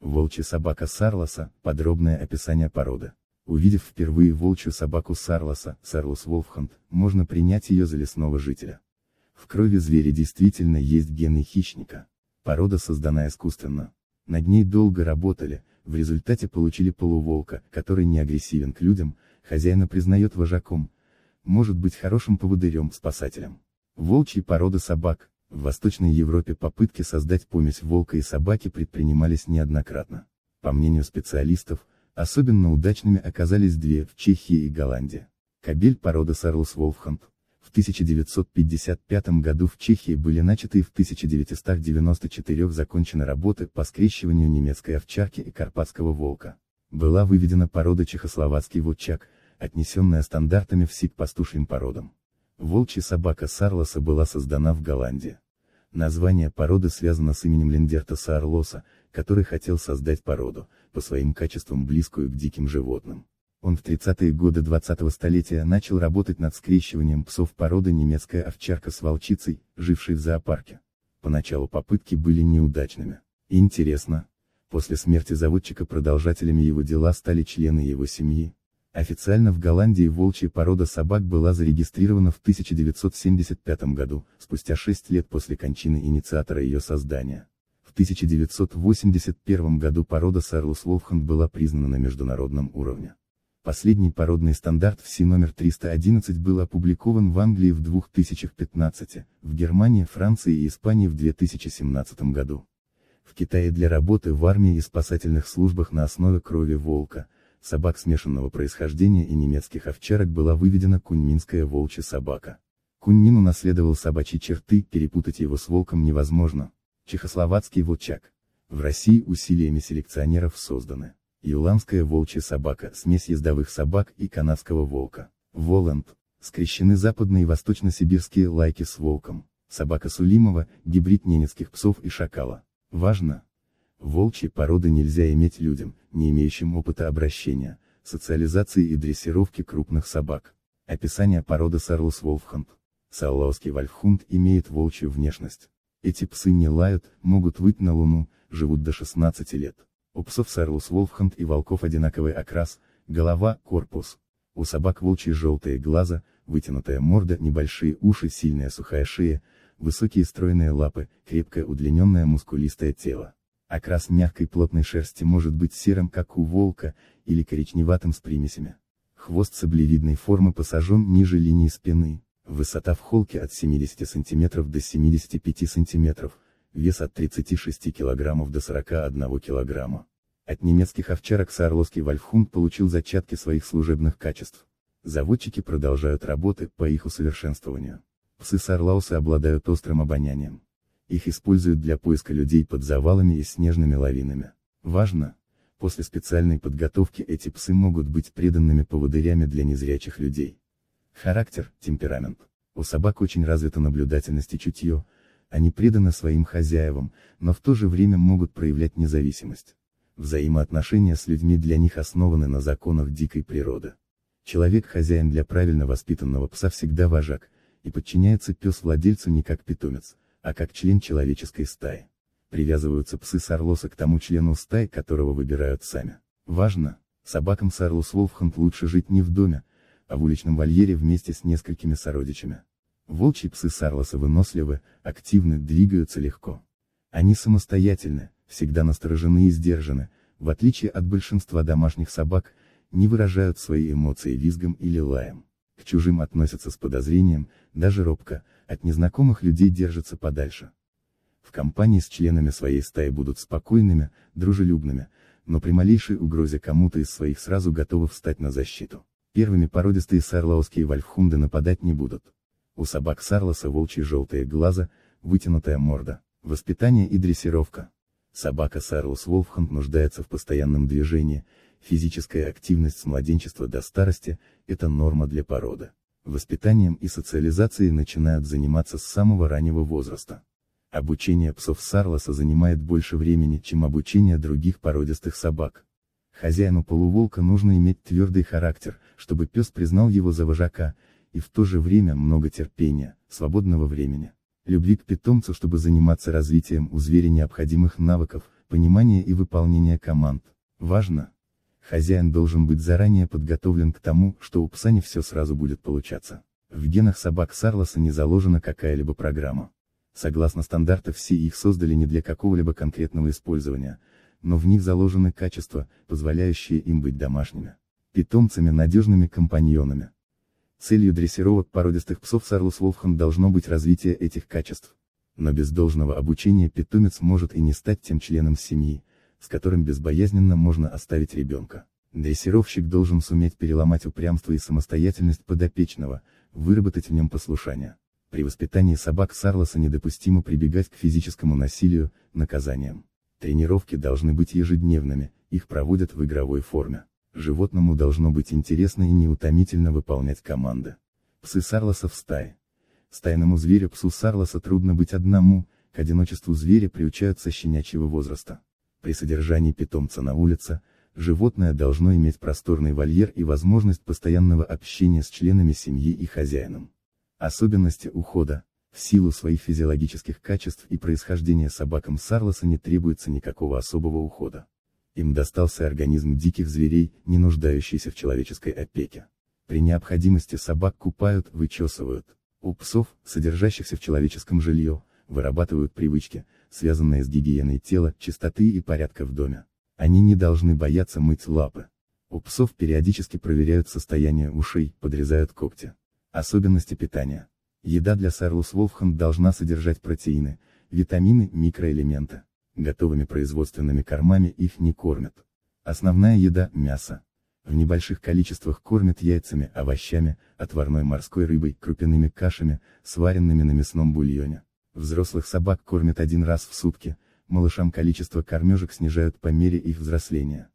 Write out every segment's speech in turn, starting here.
Волчья собака Сарлоса, подробное описание породы. Увидев впервые волчью собаку Сарлоса, Сарлос Волфхант, можно принять ее за лесного жителя. В крови зверя действительно есть гены хищника. Порода создана искусственно. Над ней долго работали, в результате получили полуволка, который не агрессивен к людям, хозяина признает вожаком, может быть хорошим поводырем-спасателем. Волчьи породы собак, в Восточной Европе попытки создать помесь волка и собаки предпринимались неоднократно. По мнению специалистов, особенно удачными оказались две в Чехии и Голландии. Кобель породы Сарлус Волфханд. В 1955 году в Чехии были начаты и в 1994 закончены работы по скрещиванию немецкой овчарки и карпатского волка. Была выведена порода чехословацкий вотчак, отнесенная стандартами в СИК пастушьим породам. Волчья собака Сарлоса была создана в Голландии. Название породы связано с именем Лендертаса Орлоса, который хотел создать породу, по своим качествам близкую к диким животным. Он в 30-е годы 20-го столетия начал работать над скрещиванием псов породы немецкая овчарка с волчицей, жившей в зоопарке. Поначалу попытки были неудачными. Интересно, после смерти заводчика продолжателями его дела стали члены его семьи, Официально в Голландии волчья порода собак была зарегистрирована в 1975 году, спустя 6 лет после кончины инициатора ее создания. В 1981 году порода Сарлус Волфханд была признана на международном уровне. Последний породный стандарт ВСИ номер 311 был опубликован в Англии в 2015, в Германии, Франции и Испании в 2017 году. В Китае для работы в армии и спасательных службах на основе крови волка – собак смешанного происхождения и немецких овчарок была выведена куньминская волчья собака. Куньмин унаследовал собачьи черты, перепутать его с волком невозможно. Чехословацкий волчак. В России усилиями селекционеров созданы. Ирландская волчья собака, смесь ездовых собак и канадского волка. Воланд. Скрещены западные и восточно-сибирские лайки с волком. Собака Сулимова, гибрид ненецких псов и шакала. Важно, Волчьи породы нельзя иметь людям, не имеющим опыта обращения, социализации и дрессировки крупных собак. Описание породы Сарлус Волфханд. Саулаоский Вальфхунд имеет волчью внешность. Эти псы не лают, могут выть на луну, живут до 16 лет. У псов Сарлус Волфханд и волков одинаковый окрас, голова, корпус. У собак волчьи желтые глаза, вытянутая морда, небольшие уши, сильная сухая шея, высокие стройные лапы, крепкое удлиненное мускулистое тело. Окрас мягкой плотной шерсти может быть серым как у волка, или коричневатым с примесями. Хвост саблевидной формы посажен ниже линии спины, высота в холке от 70 см до 75 см, вес от 36 кг до 41 кг. От немецких овчарок Саарловский вальфхунд получил зачатки своих служебных качеств. Заводчики продолжают работы по их усовершенствованию. Псы Сарлаусы обладают острым обонянием. Их используют для поиска людей под завалами и снежными лавинами. Важно, после специальной подготовки эти псы могут быть преданными поводырями для незрячих людей. Характер, темперамент. У собак очень развита наблюдательность и чутье, они преданы своим хозяевам, но в то же время могут проявлять независимость. Взаимоотношения с людьми для них основаны на законах дикой природы. Человек-хозяин для правильно воспитанного пса всегда вожак, и подчиняется пес владельцу не как питомец, а как член человеческой стаи. Привязываются псы сорлоса к тому члену стаи, которого выбирают сами. Важно, собакам сорлус Волфханд лучше жить не в доме, а в уличном вольере вместе с несколькими сородичами. Волчьи псы Сарлоса выносливы, активны, двигаются легко. Они самостоятельны, всегда насторожены и сдержаны, в отличие от большинства домашних собак, не выражают свои эмоции визгом или лаем. К чужим относятся с подозрением, даже робко, от незнакомых людей держатся подальше. В компании с членами своей стаи будут спокойными, дружелюбными, но при малейшей угрозе кому-то из своих сразу готовы встать на защиту. Первыми породистые сарлаусские вальфхунды нападать не будут. У собак сарлоса волчьи желтые глаза, вытянутая морда, воспитание и дрессировка. Собака сарлос волфханд нуждается в постоянном движении, физическая активность с младенчества до старости – это норма для породы. Воспитанием и социализацией начинают заниматься с самого раннего возраста. Обучение псов Сарлоса занимает больше времени, чем обучение других породистых собак. Хозяину полуволка нужно иметь твердый характер, чтобы пес признал его за вожака, и в то же время много терпения, свободного времени. Любви к питомцу, чтобы заниматься развитием у зверя необходимых навыков, понимания и выполнения команд. Важно, Хозяин должен быть заранее подготовлен к тому, что у пса не все сразу будет получаться. В генах собак Сарлоса не заложена какая-либо программа. Согласно стандартам все их создали не для какого-либо конкретного использования, но в них заложены качества, позволяющие им быть домашними. Питомцами надежными компаньонами. Целью дрессировок породистых псов Сарлус Волфхан должно быть развитие этих качеств. Но без должного обучения питомец может и не стать тем членом семьи, с которым безбоязненно можно оставить ребенка. Дрессировщик должен суметь переломать упрямство и самостоятельность подопечного, выработать в нем послушание. При воспитании собак Сарлоса недопустимо прибегать к физическому насилию, наказаниям. Тренировки должны быть ежедневными, их проводят в игровой форме. Животному должно быть интересно и неутомительно выполнять команды. Псы Сарлоса в стае. Стайному зверю псу Сарлоса трудно быть одному, к одиночеству зверя приучают со щенячьего возраста. При содержании питомца на улице, животное должно иметь просторный вольер и возможность постоянного общения с членами семьи и хозяином. Особенности ухода. В силу своих физиологических качеств и происхождения собакам Сарлоса не требуется никакого особого ухода. Им достался организм диких зверей, не нуждающийся в человеческой опеке. При необходимости собак купают, вычесывают. У псов, содержащихся в человеческом жилье, вырабатывают привычки, связанное с гигиеной тела, чистоты и порядка в доме. Они не должны бояться мыть лапы. У псов периодически проверяют состояние ушей, подрезают когти. Особенности питания. Еда для Сарлус Волфханд должна содержать протеины, витамины, микроэлементы. Готовыми производственными кормами их не кормят. Основная еда – мясо. В небольших количествах кормят яйцами, овощами, отварной морской рыбой, крупяными кашами, сваренными на мясном бульоне. Взрослых собак кормят один раз в сутки, малышам количество кормежек снижают по мере их взросления.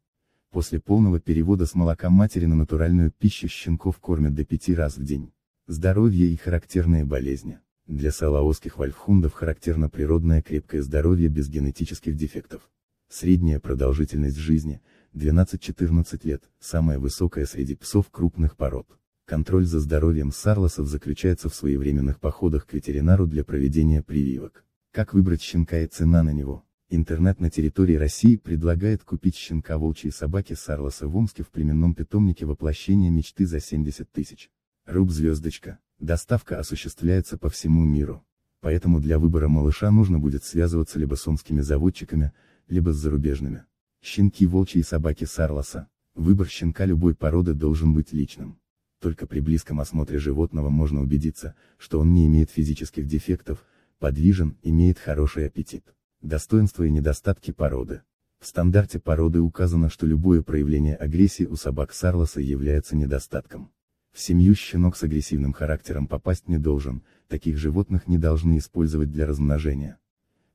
После полного перевода с молока матери на натуральную пищу щенков кормят до пяти раз в день. Здоровье и характерные болезни. Для салаосских вальфхундов характерно природное крепкое здоровье без генетических дефектов. Средняя продолжительность жизни – 12-14 лет, самая высокая среди псов крупных пород. Контроль за здоровьем сарлосов заключается в своевременных походах к ветеринару для проведения прививок. Как выбрать щенка и цена на него? Интернет на территории России предлагает купить щенка волчьей собаки Сарлоса в Омске в племенном питомнике воплощения мечты за 70 тысяч. Руб звездочка. Доставка осуществляется по всему миру. Поэтому для выбора малыша нужно будет связываться либо с омскими заводчиками, либо с зарубежными. Щенки волчьей собаки Сарлоса. Выбор щенка любой породы должен быть личным. Только при близком осмотре животного можно убедиться, что он не имеет физических дефектов, подвижен, имеет хороший аппетит. Достоинства и недостатки породы. В стандарте породы указано, что любое проявление агрессии у собак Сарлоса является недостатком. В семью щенок с агрессивным характером попасть не должен, таких животных не должны использовать для размножения.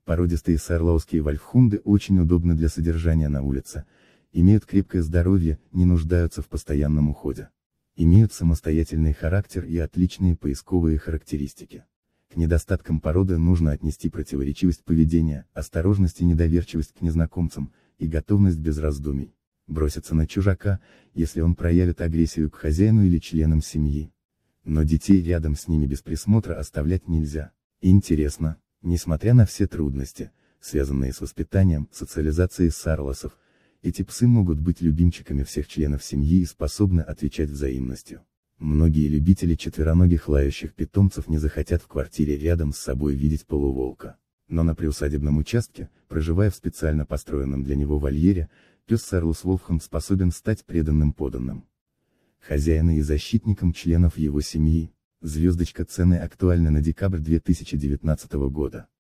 Породистые сарлоуские вальфхунды очень удобны для содержания на улице, имеют крепкое здоровье, не нуждаются в постоянном уходе имеют самостоятельный характер и отличные поисковые характеристики. К недостаткам породы нужно отнести противоречивость поведения, осторожность и недоверчивость к незнакомцам, и готовность без раздумий броситься на чужака, если он проявит агрессию к хозяину или членам семьи. Но детей рядом с ними без присмотра оставлять нельзя. Интересно, несмотря на все трудности, связанные с воспитанием, социализацией сарлосов, эти псы могут быть любимчиками всех членов семьи и способны отвечать взаимностью. Многие любители четвероногих лающих питомцев не захотят в квартире рядом с собой видеть полуволка. Но на приусадебном участке, проживая в специально построенном для него вольере, пес Сарлус Волфхам способен стать преданным поданным. Хозяина и защитником членов его семьи. Звездочка цены актуальна на декабрь 2019 года.